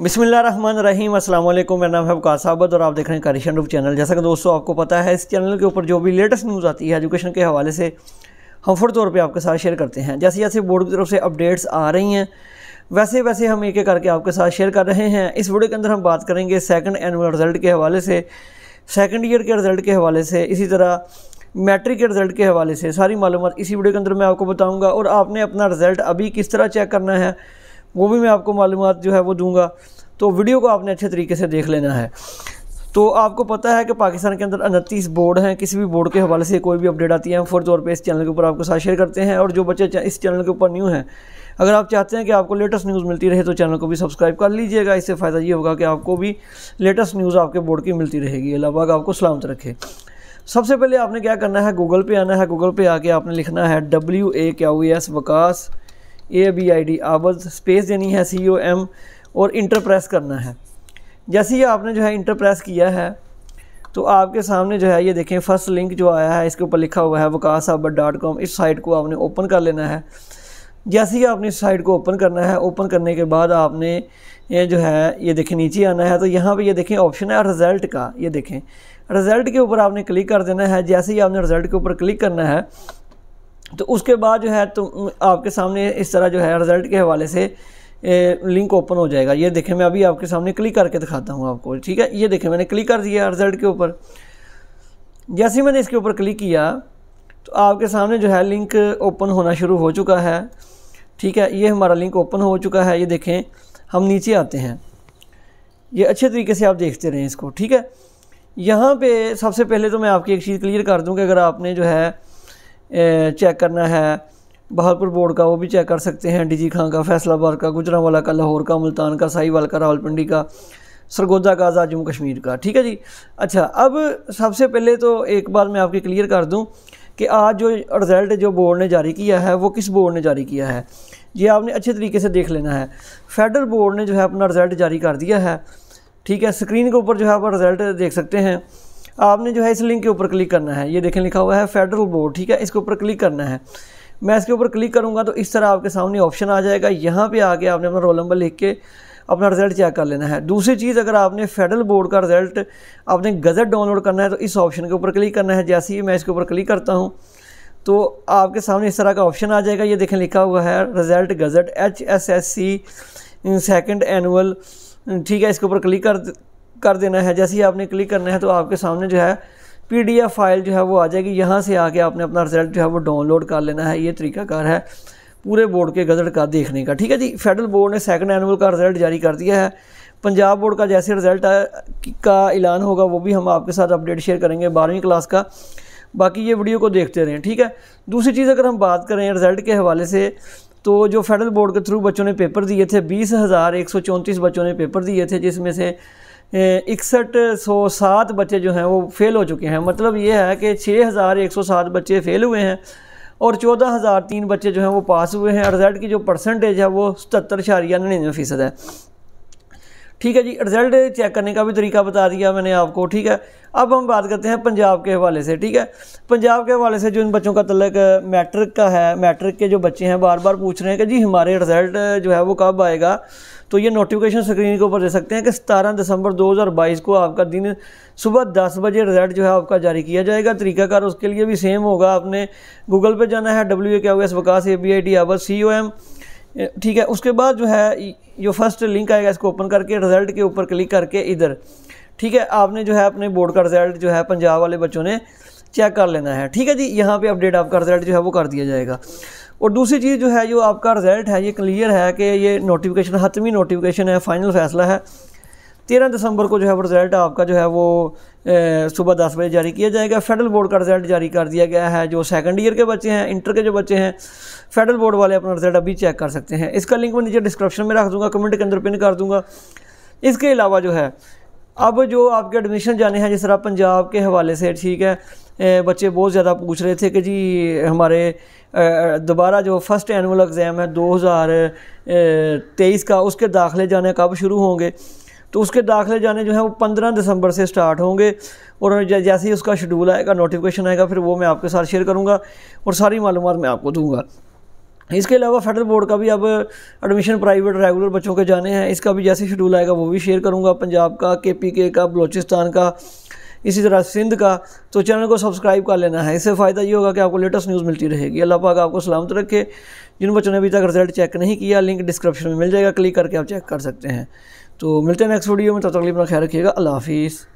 run रही अल्लाम मेरा नाम है अबकाश साबत और आप देख रहे हैं कारिशन रूप चैनल जैसा कि दोस्तों आपको पता है इस चैनल के ऊपर जो भी लेटेस्ट न्यूज़ आती है एजुकेशन के हवाले से हम फुर तौर पर आपके साथ शेयर करते हैं जैसे जैसे बोर्ड की तरफ से अपडेट्स आ रही हैं वैसे वैसे हम एक एक करके आपके साथ शेयर कर रहे हैं इस वीडियो के अंदर हम बात करेंगे सेकेंड एनुअल रिज़ल्ट के हवाले से सेकेंड ईयर के रिज़ल्ट के हवाले से इसी तरह मैट्रिक के रिज़ल्ट के हवाले से सारी मालूम इसी वीडियो के अंदर मैं आपको बताऊँगा और आपने अपना रिज़ल्ट अभी किस तरह चेक करना है वो भी मैं आपको मालूम जो है वो दूंगा तो वीडियो को आपने अच्छे तरीके से देख लेना है तो आपको पता है कि पाकिस्तान के अंदर उनतीस बोर्ड हैं किसी भी बोर्ड के हवाले से कोई भी अपडेट आती है हम फोर तौर पर इस चैनल के ऊपर आपके साथ शेयर करते हैं और जो बच्चे इस चैनल के ऊपर न्यू हैं अगर आप चाहते हैं कि आपको लेटेस्ट न्यूज़ मिलती रहे तो चैनल को भी सब्सक्राइब कर लीजिएगा इससे फ़ायदा ये होगा कि आपको भी लेटेस्ट न्यूज़ आपके बोर्ड की मिलती रहेगी अलावा आपको सलामत रखे सबसे पहले आपने क्या करना है गूगल पे आना है गूगल पे आके आपने लिखना है डब्ल्यू ए क्या हुई S Waqas A B I D hours space देनी है सी ओ एम और इंटर प्रेस करना है जैसे ही आपने जो है इंटर प्रेस किया है तो आपके सामने जो है ये देखें फर्स्ट लिंक जो आया है इसके ऊपर लिखा हुआ है वकास आबर डॉट कॉम इस साइट को आपने ओपन कर लेना है जैसे ही आपने इस साइट को ओपन करना है ओपन करने के बाद आपने ये जो है ये देखें नीचे आना है तो यहाँ पे ये देखें ऑप्शन है रिज़ल्ट का ये देखें रिज़ल्ट के ऊपर आपने क्लिक कर देना है जैसे ही आपने रिज़ल्ट के ऊपर क्लिक करना है तो उसके बाद जो है तो आपके सामने इस तरह जो है रिज़ल्ट के हवाले से ए, लिंक ओपन हो जाएगा ये देखें मैं अभी आपके सामने क्लिक करके दिखाता हूँ आपको ठीक है ये देखें मैंने क्लिक कर दिया रिज़ल्ट के ऊपर जैसे ही मैंने इसके ऊपर क्लिक किया तो आपके सामने जो है लिंक ओपन होना शुरू हो चुका है ठीक है ये हमारा लिंक ओपन हो चुका है ये देखें हम नीचे आते हैं ये अच्छे तरीके से आप देखते रहें इसको ठीक है यहाँ पे सबसे पहले तो मैं आपकी एक चीज़ क्लियर कर दूँ कि अगर आपने जो है चेक करना है बहालपुर बोर्ड का वो भी चेक कर सकते हैं डीजी खां का फैसलाबाद का गुजरावाला का लाहौर का मुल्तान का साहिवाल का रावलपिंडी का सरगोजा आज़ाद जम्मू कश्मीर का ठीक है जी अच्छा अब सबसे पहले तो एक बार मैं आपकी क्लियर कर दूं कि आज जो रिज़ल्ट जो बोर्ड ने जारी किया है वो किस बोर्ड ने जारी किया है ये आपने अच्छे तरीके से देख लेना है फेडरल बोर्ड ने जो है अपना रिज़ल्ट जारी कर दिया है ठीक है स्क्रीन के ऊपर जो है आप रिज़ल्ट देख सकते हैं आपने जो है इस लिंक के ऊपर क्लिक करना है ये देखें लिखा हुआ है फेडरल बोर्ड ठीक है इसके ऊपर क्लिक करना है मैं इसके ऊपर क्लिक करूँगा तो इस तरह आपके सामने ऑप्शन आ जाएगा यहाँ पर आके आपने अपना रोल नंबर लिख के अपना रिजल्ट चेक कर लेना है दूसरी चीज़ अगर आपने फेडरल बोर्ड का रिजल्ट आपने गज़ट डाउनलोड करना है तो इस ऑप्शन के ऊपर क्लिक करना है जैसे ही मैं इसके ऊपर क्लिक करता हूँ तो आपके सामने इस तरह का ऑप्शन आ जाएगा ये देखें लिखा हुआ है result gazette H S S C second annual ठीक है इसके ऊपर क्लिक कर कर देना है जैसे ही आपने क्लिक करना है तो आपके सामने जो है पीडीएफ फाइल जो है वो आ जाएगी यहाँ से आके आपने अपना रिजल्ट जो है वो डाउनलोड कर लेना है ये तरीकाकार है पूरे बोर्ड के गजट का देखने का ठीक है जी फेडरल बोर्ड ने सेकंड एनुअल का रिजल्ट जारी कर दिया है पंजाब बोर्ड का जैसे रिजल्ट का ऐलान होगा वो भी हम आपके साथ अपडेट शेयर करेंगे बारहवीं क्लास का बाकी ये वीडियो को देखते रहें ठीक है दूसरी चीज़ अगर हम बात करें रिजल्ट के हवाले से तो जो फेडरल बोर्ड के थ्रू बच्चों ने पेपर दिए थे बीस हज़ार एक सौ चौंतीस बच्चों ने पेपर दिए थे जिसमें से इकसठ सौ सात बच्चे जो हैं वो फेल हो चुके हैं मतलब ये है कि छः हज़ार एक सौ सात बच्चे फेल हुए हैं और चौदह हज़ार तीन बच्चे जो हैं वो पास हुए हैं रिजल्ट की जो परसेंटेज है वो सतर शारिया नड़िन्नवे फ़ीसद है ठीक है जी रिजल्ट चेक करने का भी तरीका बता दिया मैंने आपको ठीक है अब हम बात करते हैं पंजाब के हवाले से ठीक है पंजाब के हवाले से जो इन बच्चों का तलक मैट्रिक का है मैट्रिक के जो बच्चे हैं बार बार पूछ रहे हैं कि जी हमारे रिजल्ट जो है वो कब आएगा तो ये नोटिफिकेशन स्क्रीन के ऊपर दे सकते हैं कि सतारह दिसंबर दो को आपका दिन सुबह दस बजे रिजल्ट जो है आपका जारी किया जाएगा तरीकाकार उसके लिए भी सेम होगा आपने गूगल पर जाना है डब्ल्यू ए क्या ओ इस Waqas A B I T hour C O M ठीक है उसके बाद जो है जो फर्स्ट लिंक आएगा इसको ओपन करके रिजल्ट के ऊपर क्लिक करके इधर ठीक है आपने जो है अपने बोर्ड का रिजल्ट जो है पंजाब वाले बच्चों ने चेक कर लेना है ठीक है जी यहाँ पे अपडेट आपका रिजल्ट जो है वो कर दिया जाएगा और दूसरी चीज़ जो है जो आपका रिजल्ट है ये क्लियर है कि ये नोटिफिकेशन हतमी नोटिफिकेशन है फाइनल फैसला है तेरह दिसंबर को जो है वो रिज़ल्ट आपका जो है वो सुबह दस बजे जारी किया जाएगा फेडरल बोर्ड का रिज़ल्ट जारी कर दिया गया है जो सेकंड ईयर के बच्चे हैं इंटर के जो बच्चे हैं फेडरल बोर्ड वाले अपना रिज़ल्ट अभी चेक कर सकते हैं इसका लिंक मैं नीचे डिस्क्रिप्शन में रख दूँगा कमेंट के अंदर पिन कर दूँगा इसके अलावा जो है अब जो आपके एडमिशन जाने हैं जिस तरह पंजाब के हवाले से ठीक है बच्चे बहुत ज़्यादा पूछ रहे थे कि जी हमारे दोबारा जो फ़र्स्ट एनुअल एग्ज़ाम है दो का उसके दाखिले जाने कब शुरू होंगे तो उसके दाखिले जाने जो है वो पंद्रह दिसंबर से स्टार्ट होंगे और जैसे ही उसका शेड्यूल आएगा नोटिफिकेशन आएगा फिर वो मैं आपके साथ शेयर करूँगा और सारी मालूम मैं आपको दूँगा इसके अलावा फेडरल बोर्ड का भी अब एडमिशन प्राइवेट रेगुलर बच्चों के जाने हैं इसका भी जैसे शेड्यूल आएगा वो भी शेयर करूँगा पंजाब का के पी के का बलोचिस्तान का इसी तरह सिंध का तो चैनल को सब्सक्राइब कर लेना है इससे फ़ायदा ये होगा कि आपको लेटेस्ट न्यूज़ मिलती रहेगी अल्लाह पाक आपको सलामत रखे जिन बच्चों ने अभी तक रिजल्ट चेक नहीं किया लिंक डिस्क्रिप्शन में मिल जाएगा क्लिक करके आप चेक कर सकते हैं तो मिलते हैं नेक्स्ट वीडियो में तब तक अपना ख्याल रखिएगा अल्लाह हाफिज़